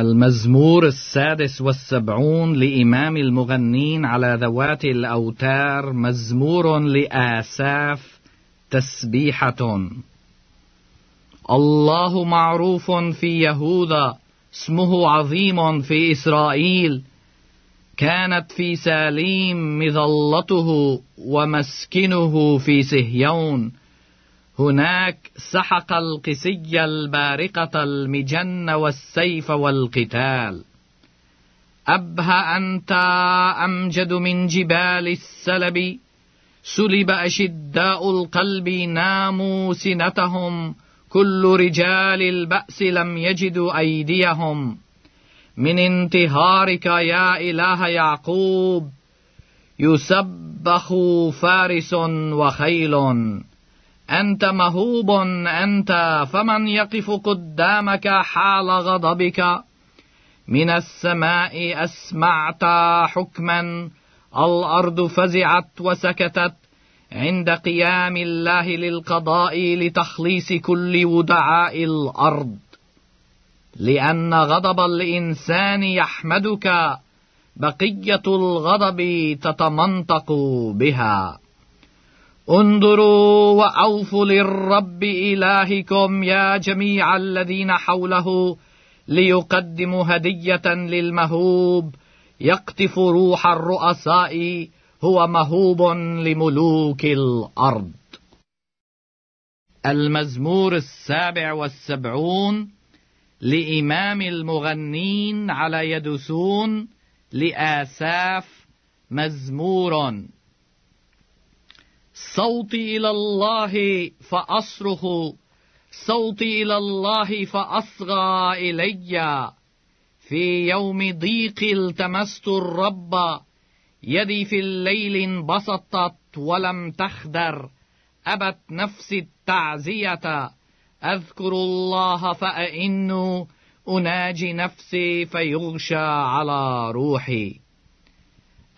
المزمور السادس والسبعون لإمام المغنين على ذوات الأوتار مزمور لآساف تسبيحة الله معروف في يهوذا اسمه عظيم في إسرائيل كانت في ساليم مظلته ومسكنه في سهيون هناك سحق القسي البارقة المجن والسيف والقتال أبه أنت أمجد من جبال السلب سلب أشداء القلب ناموا سنتهم كل رجال البأس لم يجدوا أيديهم من انتهارك يا إله يعقوب يسبح فارس وخيل أنت مهوب أنت فمن يقف قدامك حال غضبك من السماء أسمعت حكما الأرض فزعت وسكتت عند قيام الله للقضاء لتخليص كل ودعاء الأرض لأن غضب الإنسان يحمدك بقية الغضب تتمنطق بها انظروا وأوفوا للرب إلهكم يا جميع الذين حوله ليقدموا هدية للمهوب يقطف روح الرؤساء هو مهوب لملوك الأرض المزمور السابع والسبعون لإمام المغنين على يدسون لآساف مزمور صوتي إلى الله فأصرخ صوتي إلى الله فأصغى إلي في يوم ضيق التمست الرب يدي في الليل انبسطت ولم تخدر أبت نفسي التعزية أذكر الله فأئن أناجي نفسي فيغشى على روحي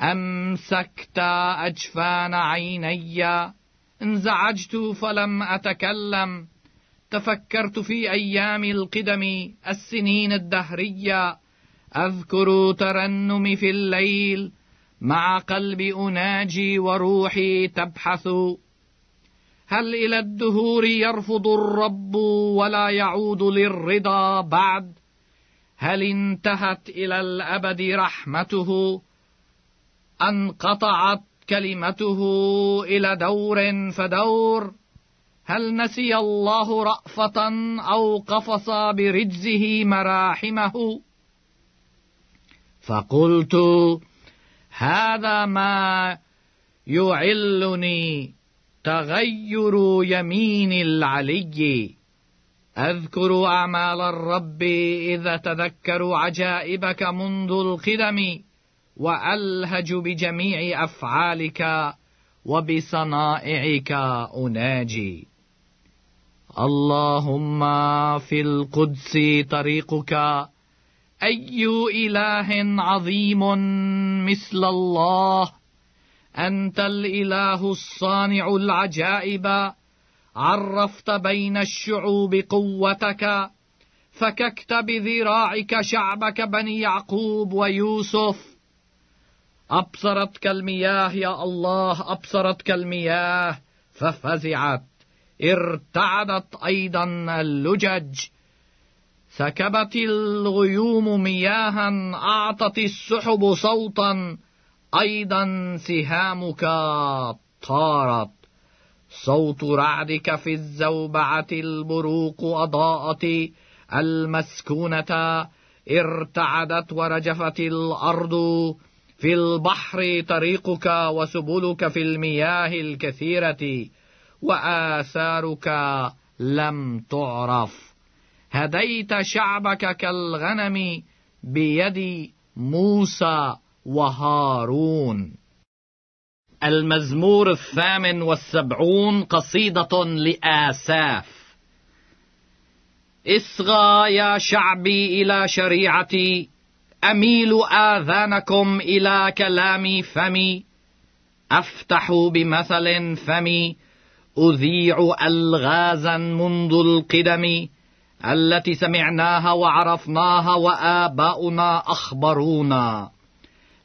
أمسكت أجفان عيني انزعجت فلم أتكلم تفكرت في أيام القدم السنين الدهرية أذكر ترنمي في الليل مع قلبي أناجي وروحي تبحث هل إلى الدهور يرفض الرب ولا يعود للرضا بعد هل انتهت إلى الأبد رحمته انقطعت كلمته إلى دور فدور هل نسي الله رأفة أو قفص برجزه مراحمه فقلت هذا ما يعلني تغير يمين العلي أذكر أعمال الرب إذا تذكر عجائبك منذ القدم وألهج بجميع أفعالك وبصنائعك أناجي اللهم في القدس طريقك أي إله عظيم مثل الله أنت الإله الصانع العجائب عرفت بين الشعوب قوتك فككت بذراعك شعبك بني يعقوب ويوسف أبصرتك المياه يا الله أبصرتك المياه ففزعت ارتعدت أيضا اللجج سكبت الغيوم مياها أعطت السحب صوتا أيضا سهامك طارت صوت رعدك في الزوبعة البروق أضاءت المسكونة ارتعدت ورجفت الأرض في البحر طريقك وسبلك في المياه الكثيرة وآثارك لم تعرف هديت شعبك كالغنم بيد موسى وهارون المزمور الثامن والسبعون قصيدة لآساف اصغى يا شعبي إلى شريعتي أميل آذانكم إلى كلام فمي أفتح بمثل فمي أذيع ألغازا منذ القدم التي سمعناها وعرفناها وآباؤنا أخبرونا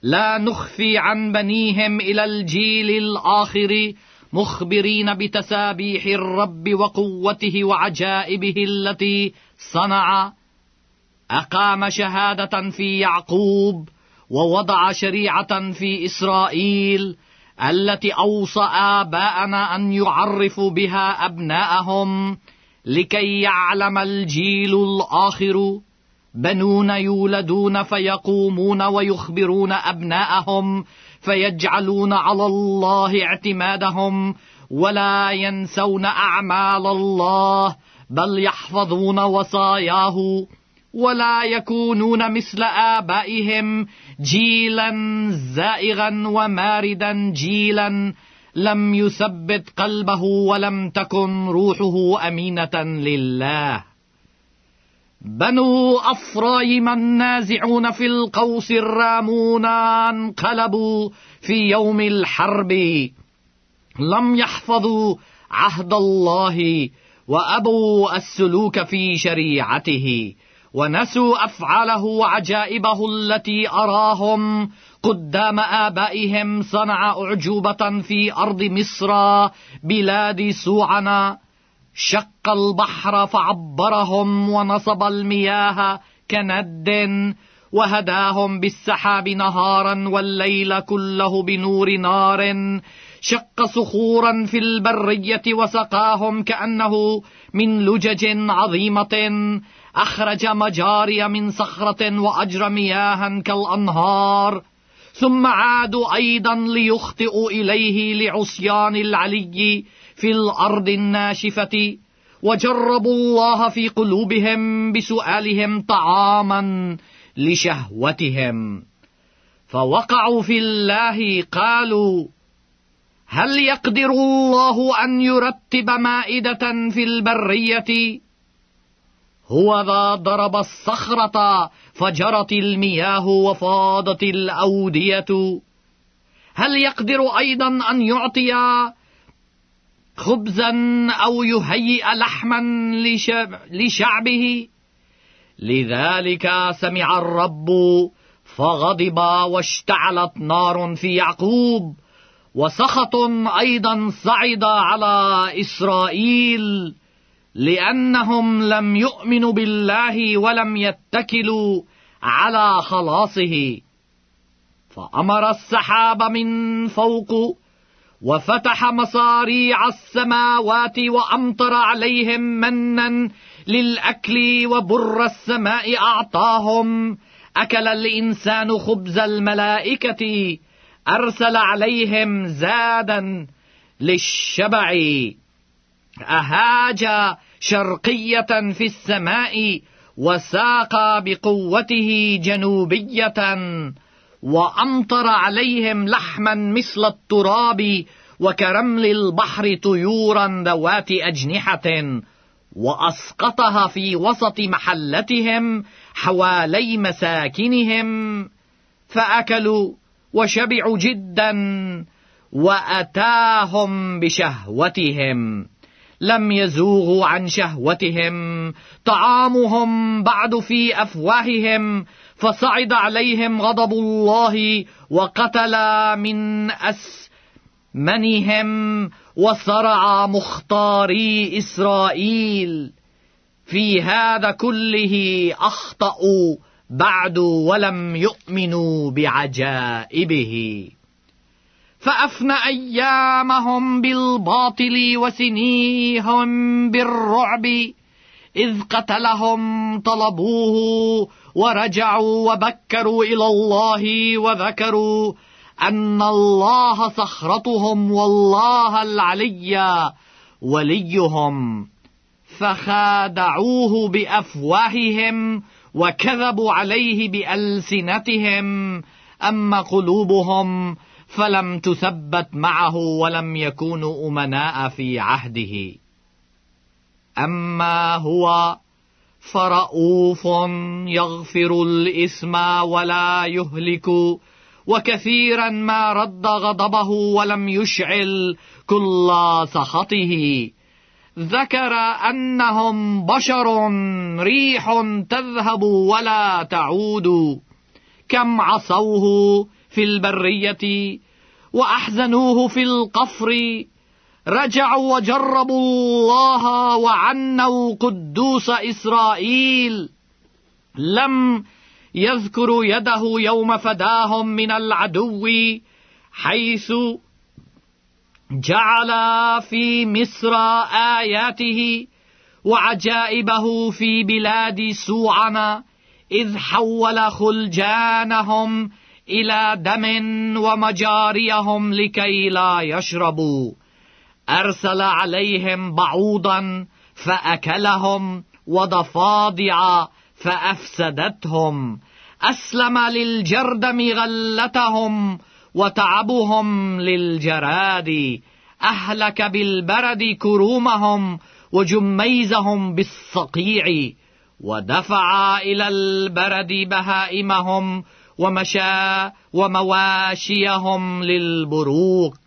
لا نخفي عن بنيهم إلى الجيل الآخر مخبرين بتسابيح الرب وقوته وعجائبه التي صنع أقام شهادة في يعقوب ووضع شريعة في إسرائيل التي أوصى آباءنا أن يعرفوا بها أبناءهم لكي يعلم الجيل الآخر بنون يولدون فيقومون ويخبرون أبناءهم فيجعلون على الله اعتمادهم ولا ينسون أعمال الله بل يحفظون وصاياه ولا يكونون مثل آبائهم جيلا زائغا وماردا جيلا لم يثبت قلبه ولم تكن روحه أمينة لله بنو أفرايم النازعون في القوس الرامون انقلبوا في يوم الحرب لم يحفظوا عهد الله وأبوا السلوك في شريعته ونسوا أفعاله وعجائبه التي أراهم قدام آبائهم صنع أعجوبة في أرض مصر بلاد سوعنا شق البحر فعبرهم ونصب المياه كند وهداهم بالسحاب نهارا والليل كله بنور نار شق صخورا في البرية وسقاهم كأنه من لجج عظيمة أخرج مجاري من صخرة وأجرى مياها كالأنهار ثم عادوا أيضا ليخطئوا إليه لعصيان العلي في الأرض الناشفة وجربوا الله في قلوبهم بسؤالهم طعاما لشهوتهم فوقعوا في الله قالوا هل يقدر الله أن يرتب مائدة في البرية هو ذا ضرب الصخرة فجرت المياه وفاضت الأودية هل يقدر أيضا أن يعطي خبزا أو يهيئ لحما لشعبه لذلك سمع الرب فغضب واشتعلت نار في يعقوب وسخط أيضا صعد على إسرائيل لأنهم لم يؤمنوا بالله ولم يتكلوا على خلاصه فأمر السحاب من فوق وفتح مصاريع السماوات وأمطر عليهم منا للأكل وبر السماء أعطاهم أكل الإنسان خبز الملائكة أرسل عليهم زادا للشبع أهاج شرقية في السماء وساق بقوته جنوبية وأمطر عليهم لحما مثل التراب وكرمل البحر طيورا ذوات أجنحة وأسقطها في وسط محلتهم حوالي مساكنهم فأكلوا وشبعوا جدا وأتاهم بشهوتهم لم يزوغوا عن شهوتهم طعامهم بعد في أفواههم فصعد عليهم غضب الله وقتل من أسمنهم وصرع مختاري إسرائيل في هذا كله أخطأوا بعد ولم يؤمنوا بعجائبه فأفنى أيامهم بالباطل وسنيهم بالرعب إذ قتلهم طلبوه ورجعوا وبكروا إلى الله وذكروا أن الله صخرتهم والله العلي وليهم فخادعوه بأفواههم وكذبوا عليه بألسنتهم أما قلوبهم فلم تثبت معه ولم يكونوا امناء في عهده اما هو فرؤوف يغفر الاثم ولا يهلك وكثيرا ما رد غضبه ولم يشعل كل سخطه ذكر انهم بشر ريح تذهب ولا تعود كم عصوه في البرية وأحزنوه في القفر رجعوا وجربوا الله وعنوا قدوس إسرائيل لم يذكر يده يوم فداهم من العدو حيث جعل في مصر آياته وعجائبه في بلاد سوعنا إذ حول خلجانهم إلى دم ومجاريهم لكي لا يشربوا أرسل عليهم بعوضا فأكلهم وضفادع فأفسدتهم أسلم للجردم غلتهم وتعبهم للجراد أهلك بالبرد كرومهم وجميزهم بالصقيع ودفع إلى البرد بهائمهم ومشى ومواشيهم للبروق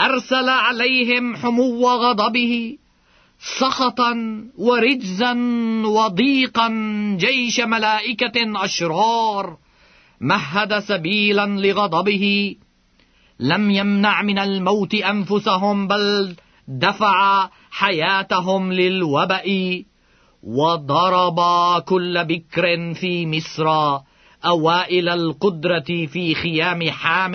أرسل عليهم حمو غضبه سخطا ورجزا وضيقا جيش ملائكة أشرار مهد سبيلا لغضبه لم يمنع من الموت أنفسهم بل دفع حياتهم للوبأ وضرب كل بكر في مصر أوائل القدرة في خيام حام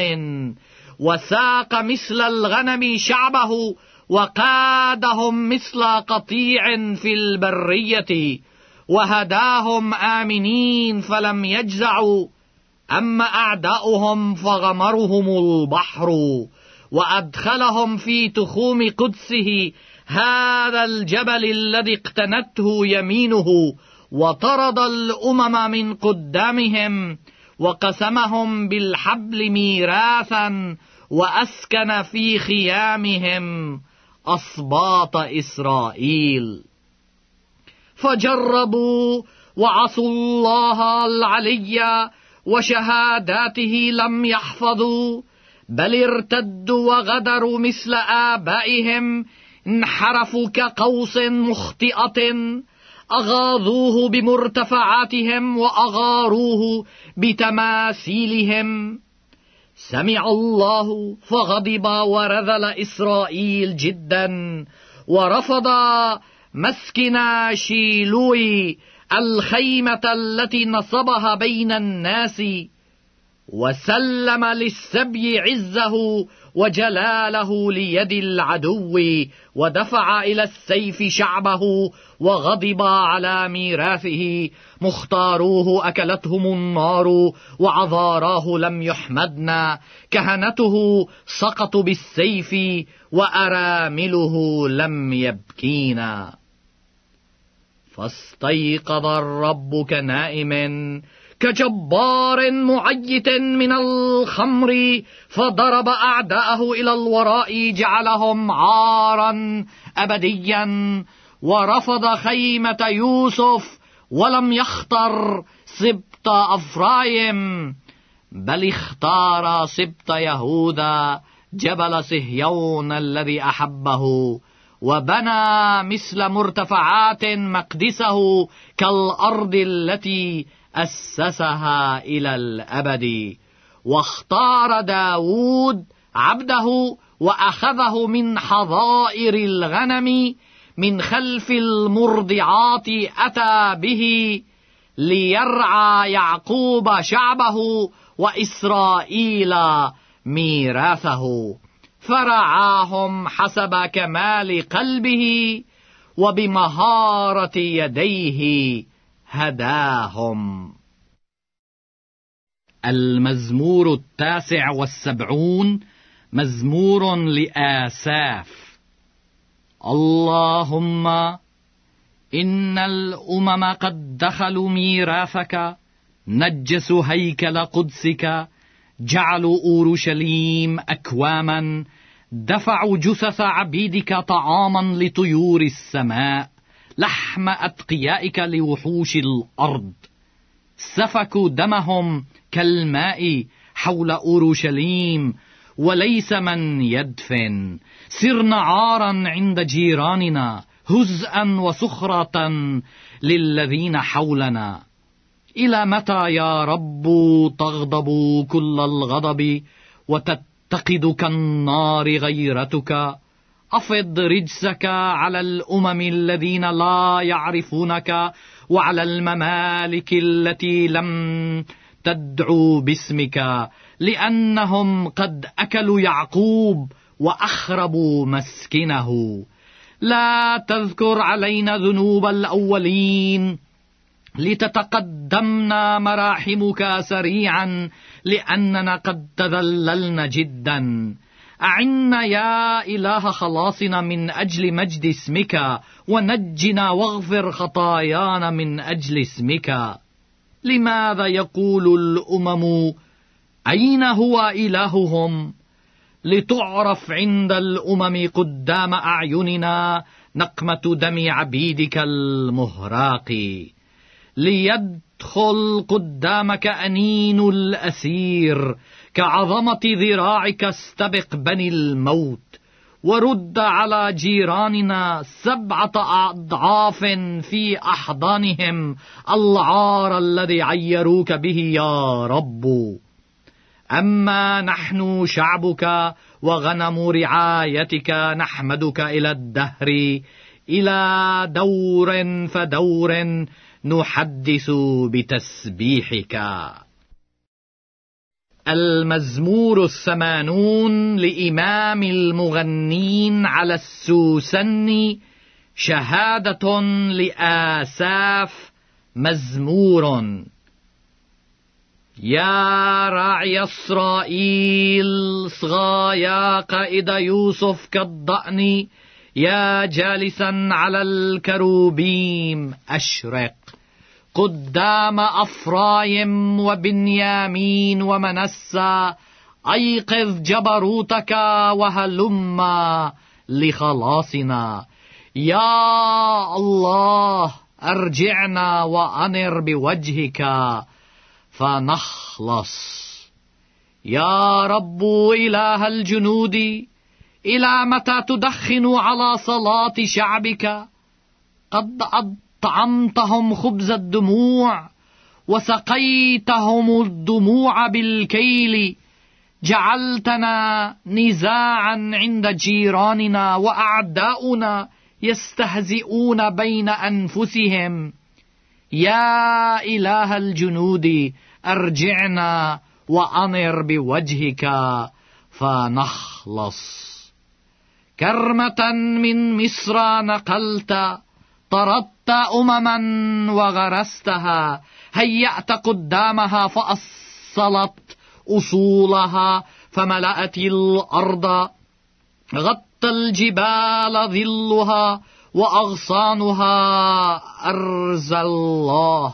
وساق مثل الغنم شعبه وقادهم مثل قطيع في البرية وهداهم آمنين فلم يجزعوا أما أعداؤهم فغمرهم البحر وأدخلهم في تخوم قدسه هذا الجبل الذي اقتنته يمينه وطرد الامم من قدامهم وقسمهم بالحبل ميراثا واسكن في خيامهم اسباط اسرائيل فجربوا وعصوا الله العلي وشهاداته لم يحفظوا بل ارتدوا وغدروا مثل ابائهم انحرفوا كقوس مخطئه أغاظوه بمرتفعاتهم وأغاروه بتماثيلهم سمع الله فغضب ورذل إسرائيل جدا ورفض مسكن شيلوي الخيمة التي نصبها بين الناس وسلم للسبي عزه وجلاله ليد العدو ودفع الى السيف شعبه وغضب على ميراثه مختاروه اكلتهم النار وعذاراه لم يحمدنا كهنته سقطوا بالسيف وارامله لم يبكينا فاستيقظ الرب كنائم كجبار معيت من الخمر فضرب أعداءه إلى الوراء جعلهم عارا أبديا ورفض خيمة يوسف ولم يختر سبط أفرايم بل اختار سبط يهوذا جبل صهيون الذي أحبه وبنى مثل مرتفعات مقدسه كالأرض التي أسسها إلى الأبد واختار داود عبده وأخذه من حظائر الغنم من خلف المرضعات أتى به ليرعى يعقوب شعبه وإسرائيل ميراثه فرعاهم حسب كمال قلبه وبمهارة يديه هداهم المزمور التاسع والسبعون مزمور لآساف اللهم إن الأمم قد دخلوا ميراثك نجسوا هيكل قدسك جعلوا أورشليم أكواما دفعوا جثث عبيدك طعاما لطيور السماء لحم أتقيائك لوحوش الأرض سفكوا دمهم كالماء حول أورشليم وليس من يدفن سرنا عارا عند جيراننا هزءا وسخرة للذين حولنا إلى متى يا رب تغضب كل الغضب وتتقد كالنار غيرتك أفض رجسك على الأمم الذين لا يعرفونك وعلى الممالك التي لم تدعو باسمك لأنهم قد أكلوا يعقوب وأخربوا مسكنه لا تذكر علينا ذنوب الأولين لتتقدمنا مراحمك سريعا لأننا قد تذللنا جداً أعنا يا إله خلاصنا من أجل مجد اسمك ونجنا واغفر خطايانا من أجل اسمك لماذا يقول الأمم أين هو إلههم لتعرف عند الأمم قدام أعيننا نقمة دم عبيدك المهراق ليدخل قدامك أنين الأسير كعظمة ذراعك استبق بني الموت ورد على جيراننا سبعة أضعاف في أحضانهم العار الذي عيروك به يا رب أما نحن شعبك وغنم رعايتك نحمدك إلى الدهر إلى دور فدور نحدث بتسبيحك المزمور الثمانون لإمام المغنين على السوسن شهادة لآساف مزمور يا راعي إسرائيل صغى يا قائد يوسف كالضأن يا جالسا على الكروبيم أشرق قدام أفرايم وبنيامين ومنسى أيقظ جبروتك وهلم لخلاصنا يا الله أرجعنا وأنر بوجهك فنخلص يا رب إله الجنود إلى متى تدخن على صلاة شعبك قد أضطر طعمتهم خبز الدموع وسقيتهم الدموع بالكيل جعلتنا نزاعا عند جيراننا واعداؤنا يستهزئون بين انفسهم يا اله الجنود ارجعنا وانر بوجهك فنخلص كرمه من مصر نقلت طردت أمما وغرستها هيأت قدامها فأصلت أصولها فملأت الأرض غطى الجبال ظلها وأغصانها أرز الله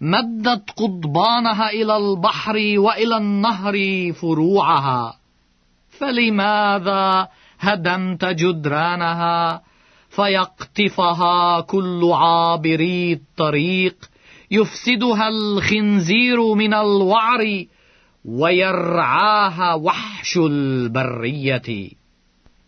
مدت قضبانها إلى البحر وإلى النهر فروعها فلماذا هدمت جدرانها فيقطفها كل عابري الطريق يفسدها الخنزير من الوعر ويرعاها وحش البريه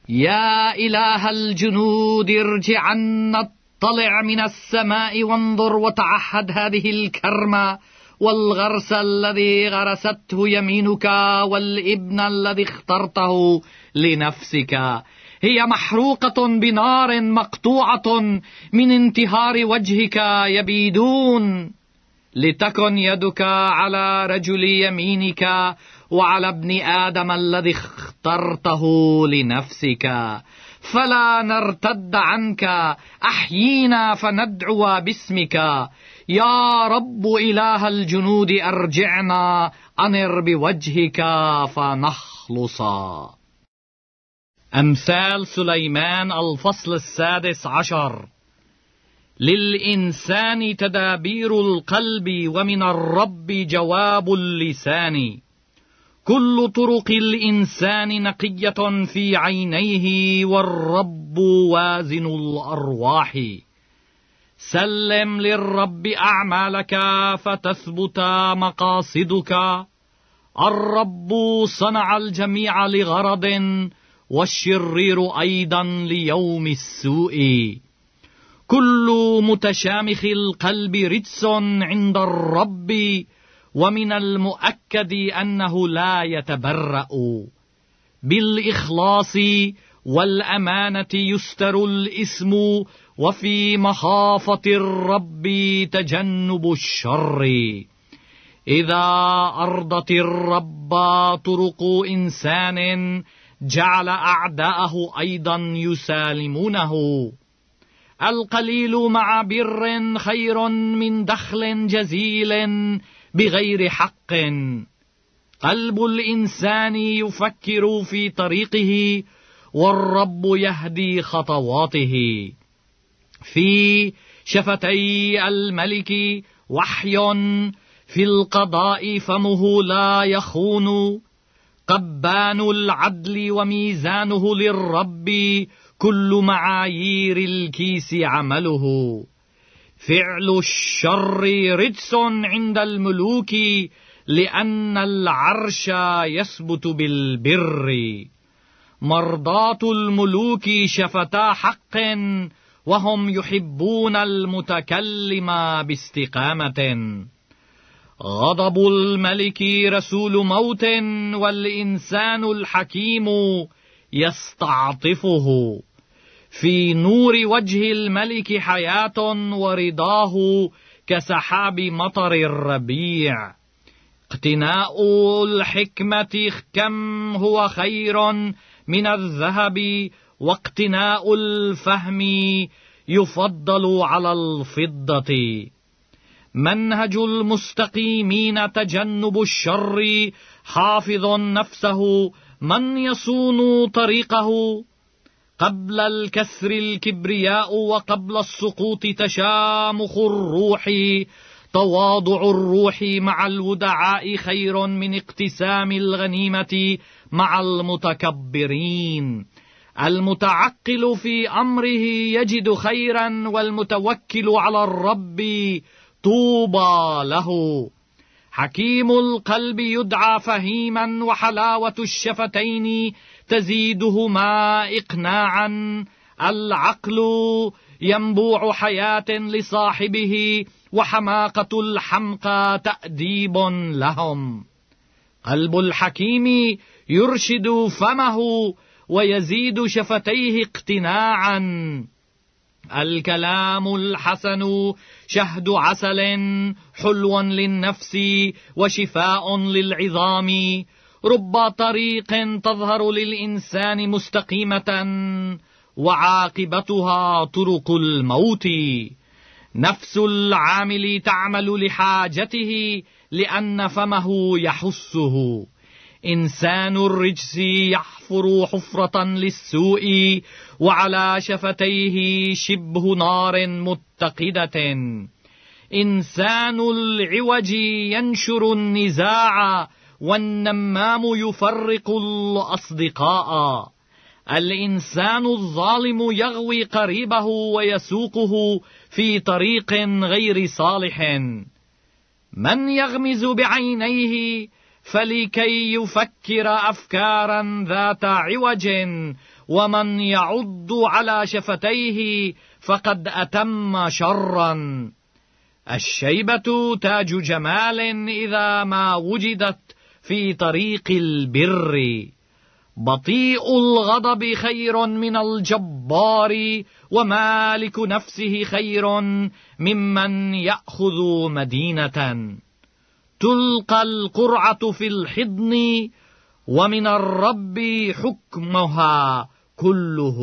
يا اله الجنود ارجع عنا اطلع من السماء وانظر وتعهد هذه الكرمه والغرس الذي غرسته يمينك والابن الذي اخترته لنفسك هي محروقة بنار مقطوعة من انتهار وجهك يبيدون لتكن يدك على رجل يمينك وعلى ابن آدم الذي اخترته لنفسك فلا نرتد عنك أحيينا فندعو باسمك يا رب إله الجنود أرجعنا أنر بوجهك فنخلصا أمثال سليمان الفصل السادس عشر للإنسان تدابير القلب ومن الرب جواب اللسان كل طرق الإنسان نقية في عينيه والرب وازن الأرواح سلم للرب أعمالك فتثبت مقاصدك الرب صنع الجميع لغرضٍ والشرير أيضا ليوم السوء كل متشامخ القلب رجس عند الرب ومن المؤكد أنه لا يتبرأ بالإخلاص والأمانة يستر الإسم وفي مخافة الرب تجنب الشر إذا أرضت الرب طرق إنسان جعل أعداءه أيضا يسالمونه القليل مع بر خير من دخل جزيل بغير حق قلب الإنسان يفكر في طريقه والرب يهدي خطواته في شفتي الملك وحي في القضاء فمه لا يخون سبان العدل وميزانه للرب كل معايير الكيس عمله فعل الشر رجس عند الملوك لأن العرش يثبت بالبر مرضاة الملوك شفتا حق وهم يحبون المتكلم باستقامة غضب الملك رسول موت والإنسان الحكيم يستعطفه في نور وجه الملك حياة ورضاه كسحاب مطر الربيع اقتناء الحكمة كم هو خير من الذهب واقتناء الفهم يفضل على الفضة منهج المستقيمين تجنب الشر حافظ نفسه من يصون طريقه قبل الكسر الكبرياء وقبل السقوط تشامخ الروح تواضع الروح مع الودعاء خير من اقتسام الغنيمة مع المتكبرين المتعقل في أمره يجد خيرا والمتوكل على الرب طوبى له حكيم القلب يدعى فهيما وحلاوة الشفتين تزيدهما إقناعا العقل ينبوع حياة لصاحبه وحماقة الحمقى تأديب لهم قلب الحكيم يرشد فمه ويزيد شفتيه اقتناعا الكلام الحسن شهد عسل حلو للنفس وشفاء للعظام رب طريق تظهر للإنسان مستقيمة وعاقبتها طرق الموت نفس العامل تعمل لحاجته لأن فمه يحسه إنسان الرجس يحفر حفرة للسوء وعلى شفتيه شبه نار متقدة إنسان العوج ينشر النزاع والنمام يفرق الأصدقاء الإنسان الظالم يغوي قريبه ويسوقه في طريق غير صالح من يغمز بعينيه فلكي يفكر افكارا ذات عوج ومن يعض على شفتيه فقد اتم شرا الشيبه تاج جمال اذا ما وجدت في طريق البر بطيء الغضب خير من الجبار ومالك نفسه خير ممن ياخذ مدينه تلقى القرعة في الحضن ومن الرب حكمها كله